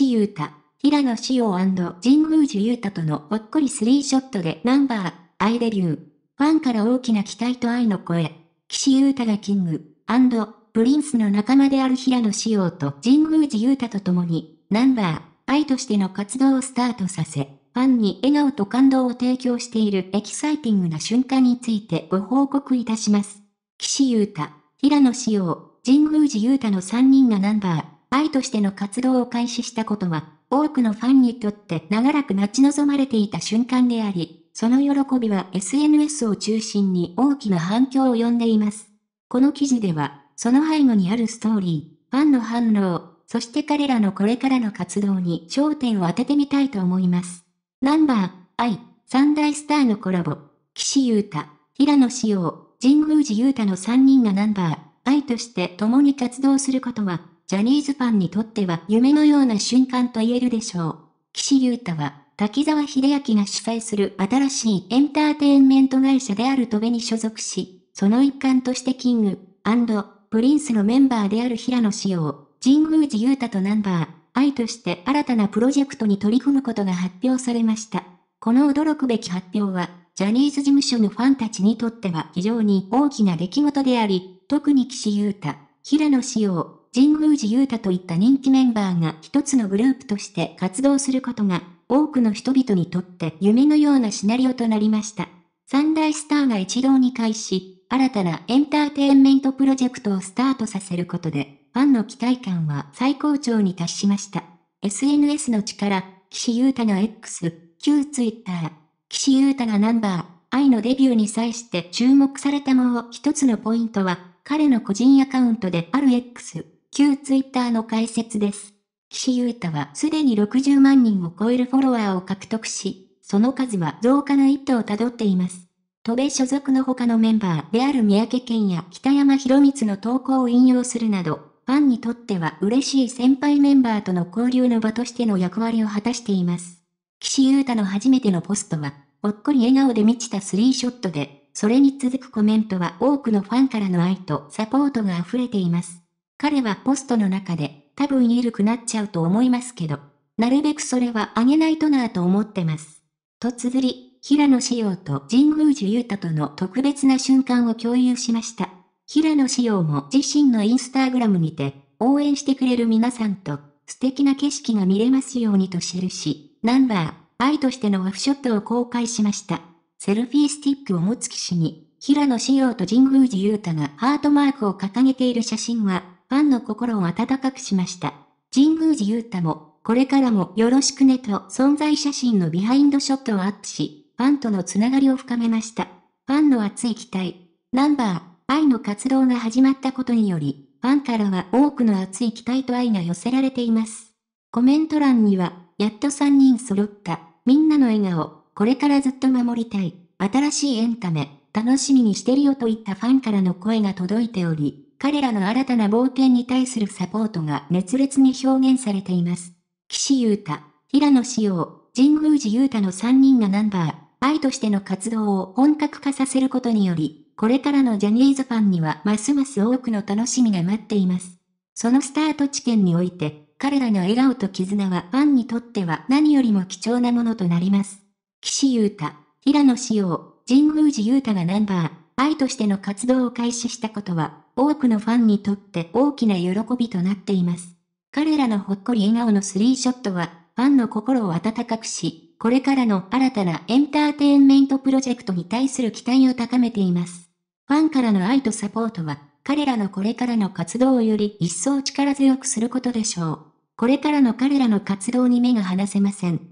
志優太、平野紫耀神宮寺優太とのほっこりスリーショットでナンバー、アイデビュー。ファンから大きな期待と愛の声。岸優太がキング、プリンスの仲間である平野紫耀と神宮寺優太と共に、ナンバー、愛としての活動をスタートさせ、ファンに笑顔と感動を提供しているエキサイティングな瞬間についてご報告いたします。岸優太、平野紫耀、神宮寺優太の3人がナンバー、愛としての活動を開始したことは、多くのファンにとって長らく待ち望まれていた瞬間であり、その喜びは SNS を中心に大きな反響を呼んでいます。この記事では、その背後にあるストーリー、ファンの反応、そして彼らのこれからの活動に焦点を当ててみたいと思います。ナンバー、I、三大スターのコラボ、岸優太、平野志耀、神宮寺優太の3人がナンバー、I として共に活動することは、ジャニーズファンにとっては夢のような瞬間と言えるでしょう。岸優太は、滝沢秀明が主催する新しいエンターテインメント会社であるトベに所属し、その一環としてキング、プリンスのメンバーである平野紫耀、神宮寺優太とナンバー、愛として新たなプロジェクトに取り組むことが発表されました。この驚くべき発表は、ジャニーズ事務所のファンたちにとっては非常に大きな出来事であり、特に岸優太、平野紫耀、神宮寺勇太といった人気メンバーが一つのグループとして活動することが、多くの人々にとって夢のようなシナリオとなりました。三大スターが一堂に会し、新たなエンターテインメントプロジェクトをスタートさせることで、ファンの期待感は最高潮に達しました。SNS の力、岸優太が X、旧 Twitter、岸優太がナンバー、愛のデビューに際して注目されたもう一つのポイントは、彼の個人アカウントである X、旧ツイッターの解説です。岸優太はすでに60万人を超えるフォロワーを獲得し、その数は増加の一途をたどっています。戸部所属の他のメンバーである三宅健や北山博光の投稿を引用するなど、ファンにとっては嬉しい先輩メンバーとの交流の場としての役割を果たしています。岸優太の初めてのポストは、ほっこり笑顔で満ちたスリーショットで、それに続くコメントは多くのファンからの愛とサポートが溢れています。彼はポストの中で、多分緩くなっちゃうと思いますけど、なるべくそれはあげないとなぁと思ってます。と綴り、平野紫耀と神宮寺勇太との特別な瞬間を共有しました。平野紫耀も自身のインスタグラムにて、応援してくれる皆さんと、素敵な景色が見れますようにと記し、ナンバー、愛としてのオフショットを公開しました。セルフィースティックを持つ騎士に、平野紫耀と神宮寺勇太がハートマークを掲げている写真は、ファンの心を温かくしました。神宮寺勇太も、これからもよろしくねと存在写真のビハインドショットをアップし、ファンとのつながりを深めました。ファンの熱い期待、ナンバー、愛の活動が始まったことにより、ファンからは多くの熱い期待と愛が寄せられています。コメント欄には、やっと3人揃った、みんなの笑顔、これからずっと守りたい、新しいエンタメ、楽しみにしてるよといったファンからの声が届いており、彼らの新たな冒険に対するサポートが熱烈に表現されています。岸優太、平野志陽、神宮寺優太の3人がナンバー、愛としての活動を本格化させることにより、これからのジャニーズファンにはますます多くの楽しみが待っています。そのスタート地点において、彼らの笑顔と絆はファンにとっては何よりも貴重なものとなります。岸優太、平野志陽、神宮寺優太がナンバー、愛としての活動を開始したことは、多くのファンにとって大きな喜びとなっています。彼らのほっこり笑顔のスリーショットは、ファンの心を温かくし、これからの新たなエンターテインメントプロジェクトに対する期待を高めています。ファンからの愛とサポートは、彼らのこれからの活動をより一層力強くすることでしょう。これからの彼らの活動に目が離せません。